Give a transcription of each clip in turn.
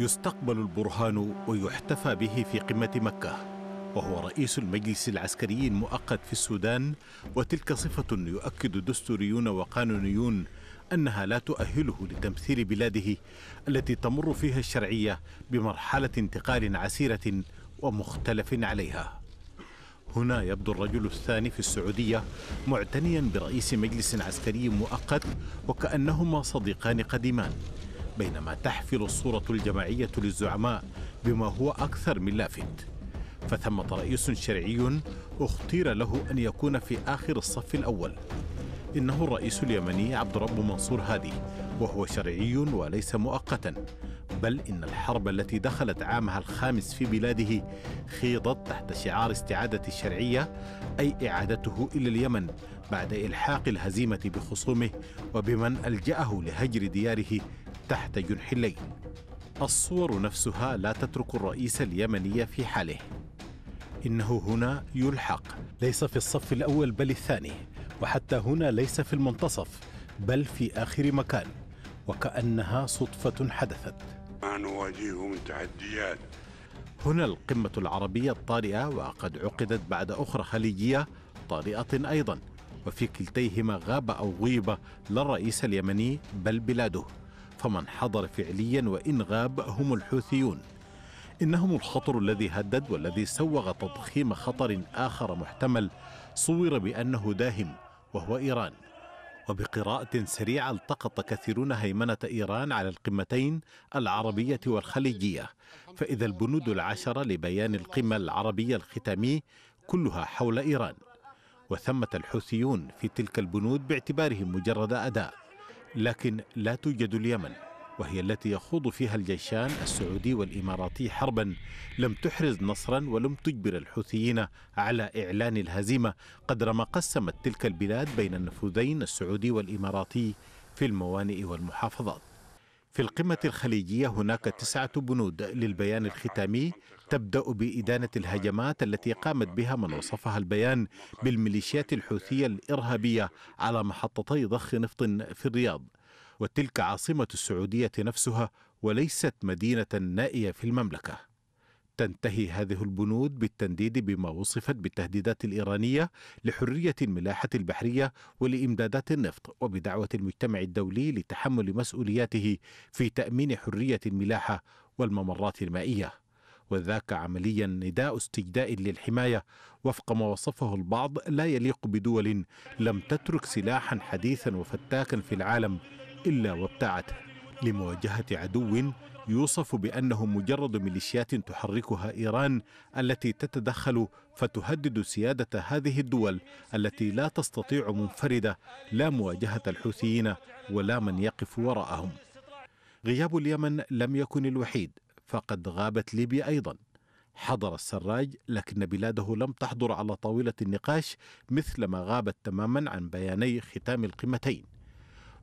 يستقبل البرهان ويحتفى به في قمة مكة وهو رئيس المجلس العسكري المؤقت في السودان وتلك صفة يؤكد دستوريون وقانونيون أنها لا تؤهله لتمثيل بلاده التي تمر فيها الشرعية بمرحلة انتقال عسيرة ومختلف عليها هنا يبدو الرجل الثاني في السعودية معتنيا برئيس مجلس عسكري مؤقت وكأنهما صديقان قديمان بينما تحفل الصورة الجماعية للزعماء بما هو أكثر من لافت فثمة رئيس شرعي اختير له أن يكون في آخر الصف الأول إنه الرئيس اليمني عبد رب منصور هادي وهو شرعي وليس مؤقتا بل إن الحرب التي دخلت عامها الخامس في بلاده خيضت تحت شعار استعادة الشرعية أي إعادته إلى اليمن بعد إلحاق الهزيمة بخصومه وبمن ألجأه لهجر دياره تحت جنح الليل الصور نفسها لا تترك الرئيس اليمني في حاله إنه هنا يلحق ليس في الصف الأول بل الثاني وحتى هنا ليس في المنتصف بل في آخر مكان وكأنها صدفة حدثت ما نواجهه من تحديات هنا القمة العربية الطارئة وقد عقدت بعد أخرى خليجية طارئة أيضا وفي كلتيهما غاب أو غيب لا الرئيس اليمني بل بلاده فمن حضر فعليا وإن غاب هم الحوثيون إنهم الخطر الذي هدد والذي سوغ تضخيم خطر آخر محتمل صور بأنه داهم وهو إيران وبقراءة سريعة التقط كثيرون هيمنة إيران على القمتين العربية والخليجية فإذا البنود العشرة لبيان القمة العربية الختامي كلها حول إيران وثمة الحوثيون في تلك البنود باعتبارهم مجرد أداء لكن لا توجد اليمن وهي التي يخوض فيها الجيشان السعودي والإماراتي حربا لم تحرز نصرا ولم تجبر الحوثيين على إعلان الهزيمة قدر ما قسمت تلك البلاد بين النفوذين السعودي والإماراتي في الموانئ والمحافظات في القمة الخليجية هناك تسعة بنود للبيان الختامي تبدأ بإدانة الهجمات التي قامت بها من وصفها البيان بالميليشيات الحوثية الإرهابية على محطتي ضخ نفط في الرياض وتلك عاصمة السعودية نفسها وليست مدينة نائية في المملكة تنتهي هذه البنود بالتنديد بما وصفت بالتهديدات الإيرانية لحرية الملاحة البحرية ولإمدادات النفط وبدعوة المجتمع الدولي لتحمل مسؤولياته في تأمين حرية الملاحة والممرات المائية وذاك عمليا نداء استجداء للحماية وفق ما وصفه البعض لا يليق بدول لم تترك سلاحا حديثا وفتاكا في العالم إلا وابتعته لمواجهة عدو يوصف بأنه مجرد ميليشيات تحركها إيران التي تتدخل فتهدد سيادة هذه الدول التي لا تستطيع منفردة لا مواجهة الحوثيين ولا من يقف وراءهم غياب اليمن لم يكن الوحيد فقد غابت ليبيا أيضا حضر السراج لكن بلاده لم تحضر على طاولة النقاش مثلما غابت تماما عن بياني ختام القمتين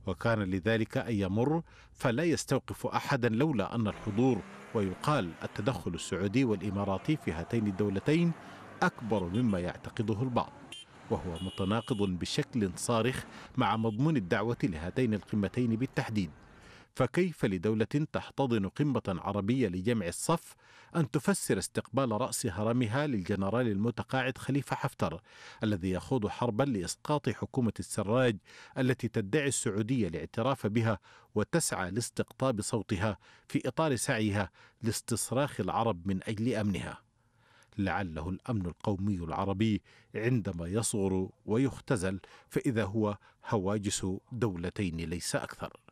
وكان لذلك أن يمر فلا يستوقف أحدا لولا أن الحضور ويقال التدخل السعودي والإماراتي في هاتين الدولتين أكبر مما يعتقده البعض وهو متناقض بشكل صارخ مع مضمون الدعوة لهاتين القمتين بالتحديد فكيف لدولة تحتضن قمة عربية لجمع الصف أن تفسر استقبال رأس هرمها للجنرال المتقاعد خليفة حفتر الذي يخوض حربا لإسقاط حكومة السراج التي تدعي السعودية الاعتراف بها وتسعى لاستقطاب صوتها في إطار سعيها لاستصراخ العرب من أجل أمنها لعله الامن القومي العربي عندما يصغر ويختزل فاذا هو هواجس دولتين ليس اكثر